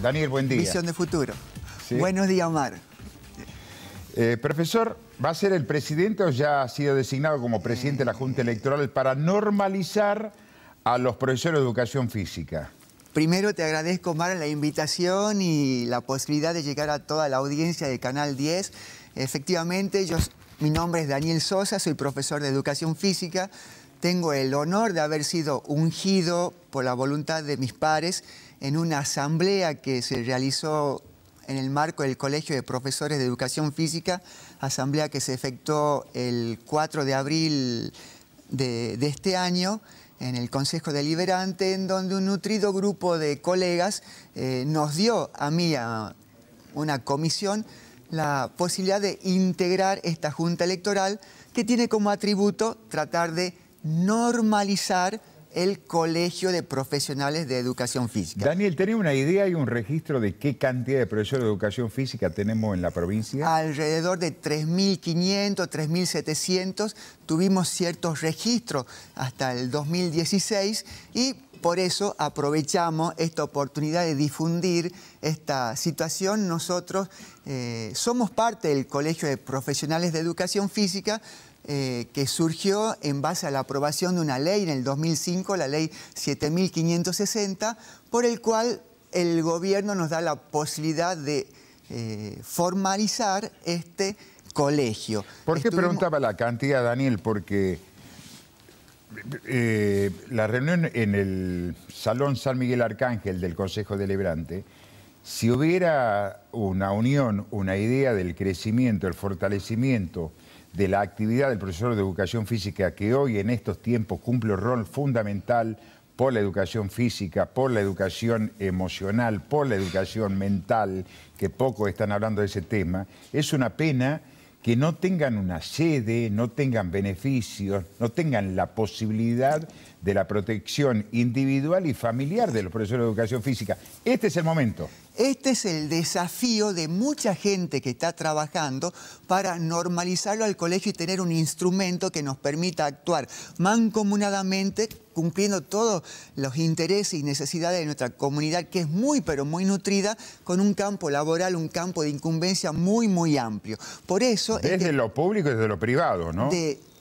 Daniel, buen día. Visión de futuro. Buenos días, Omar. Eh, profesor, ¿va a ser el presidente o ya ha sido designado como presidente de la Junta Electoral para normalizar a los profesores de educación física? Primero te agradezco, Omar, la invitación y la posibilidad de llegar a toda la audiencia de Canal 10. Efectivamente, yo, mi nombre es Daniel Sosa, soy profesor de educación física, tengo el honor de haber sido ungido por la voluntad de mis pares en una asamblea que se realizó en el marco del Colegio de Profesores de Educación Física, asamblea que se efectuó el 4 de abril de, este año en el Consejo Deliberante, en donde un nutrido grupo de colegas eh, nos dio a mí, a una comisión, la posibilidad de integrar esta junta electoral que tiene como atributo tratar de normalizar el Colegio de Profesionales de Educación Física. Daniel, ¿tenés una idea y un registro de qué cantidad de profesores de educación física tenemos en la provincia? Alrededor de 3.500, 3.700. Tuvimos ciertos registros hasta el 2016 y por eso aprovechamos esta oportunidad de difundir esta situación. Nosotros eh, somos parte del Colegio de Profesionales de Educación Física, eh, que surgió en base a la aprobación de una ley en el 2005, la ley 7560, por el cual el gobierno nos da la posibilidad de eh, formalizar este colegio. ¿Por qué preguntaba la cantidad, Daniel? Porque eh, la reunión en el Salón San Miguel Arcángel del Consejo Deliberante, si hubiera una unión, una idea del crecimiento, el fortalecimiento de la actividad del profesor de educación física que hoy en estos tiempos cumple un rol fundamental por la educación física, por la educación emocional, por la educación mental, que poco están hablando de ese tema, es una pena que no tengan una sede, no tengan beneficios, no tengan la posibilidad de la protección individual y familiar de los profesores de educación física. Este es el momento. Este es el desafío de mucha gente que está trabajando para normalizarlo al colegio y tener un instrumento que nos permita actuar mancomunadamente cumpliendo todos los intereses y necesidades de nuestra comunidad, que es muy, pero muy nutrida, con un campo laboral, un campo de incumbencia muy, muy amplio. Por eso... Desde es lo público y desde lo privado, ¿no?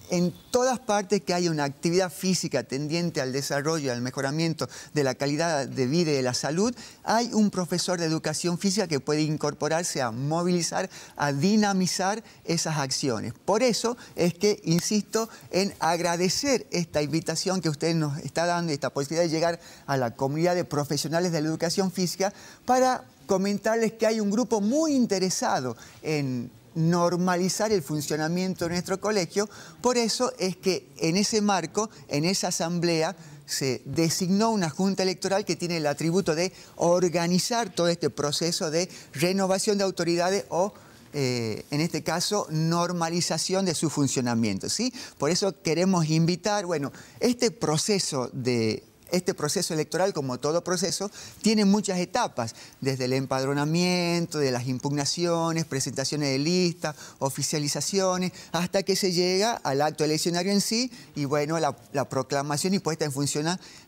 en todas partes que hay una actividad física tendiente al desarrollo, al mejoramiento de la calidad de vida y de la salud, hay un profesor de educación física que puede incorporarse a movilizar, a dinamizar esas acciones. Por eso es que insisto en agradecer esta invitación que usted nos está dando, esta posibilidad de llegar a la comunidad de profesionales de la educación física para comentarles que hay un grupo muy interesado en normalizar el funcionamiento de nuestro colegio. Por eso es que en ese marco, en esa asamblea, se designó una junta electoral que tiene el atributo de organizar todo este proceso de renovación de autoridades o eh, en este caso, normalización de su funcionamiento. ¿sí? Por eso queremos invitar, bueno, este proceso de este proceso electoral, como todo proceso, tiene muchas etapas, desde el empadronamiento, de las impugnaciones, presentaciones de listas, oficializaciones, hasta que se llega al acto eleccionario en sí y bueno, la, proclamación y puesta en función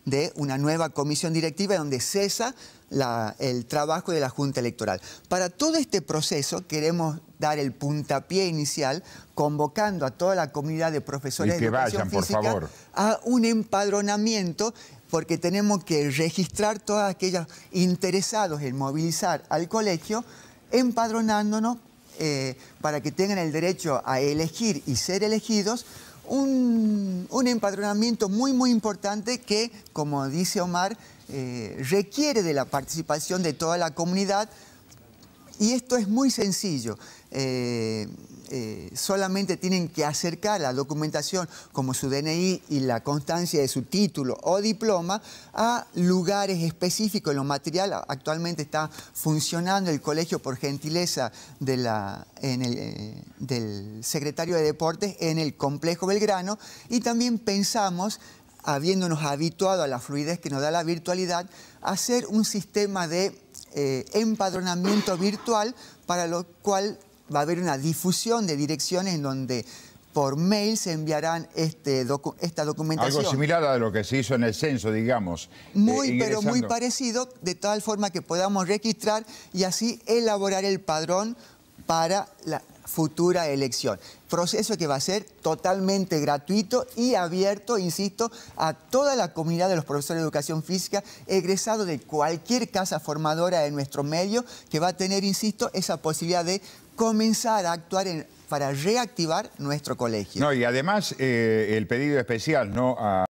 de una nueva comisión directiva donde cesa el trabajo de la Junta Electoral. Para todo este proceso queremos dar el puntapié inicial convocando a toda la comunidad de profesores de educación vayan, física a un empadronamiento porque tenemos que registrar todos aquellos interesados en movilizar al colegio empadronándonos eh, para que tengan el derecho a elegir y ser elegidos un, un empadronamiento muy, muy importante que, como dice Omar, eh, requiere de la participación de toda la comunidad y esto es muy sencillo. Eh, eh, solamente tienen que acercar la documentación como su DNI y la constancia de su título o diploma a lugares específicos. Lo material actualmente está funcionando el colegio por gentileza de la, del secretario de Deportes en el complejo Belgrano y también pensamos habiéndonos habituado a la fluidez que nos da la virtualidad, hacer un sistema de eh, empadronamiento virtual para lo cual va a haber una difusión de direcciones en donde por mail se enviarán este esta documentación. Algo similar a lo que se hizo en el censo, digamos. Eh, muy, pero muy parecido, de tal forma que podamos registrar y así elaborar el padrón para la, futura elección. Proceso que va a ser totalmente gratuito y abierto, insisto, a toda la comunidad de los profesores de educación física, egresado de cualquier casa formadora de nuestro medio, que va a tener, insisto, esa posibilidad de comenzar a actuar para reactivar nuestro colegio. No, y además eh, el pedido especial, ¿no?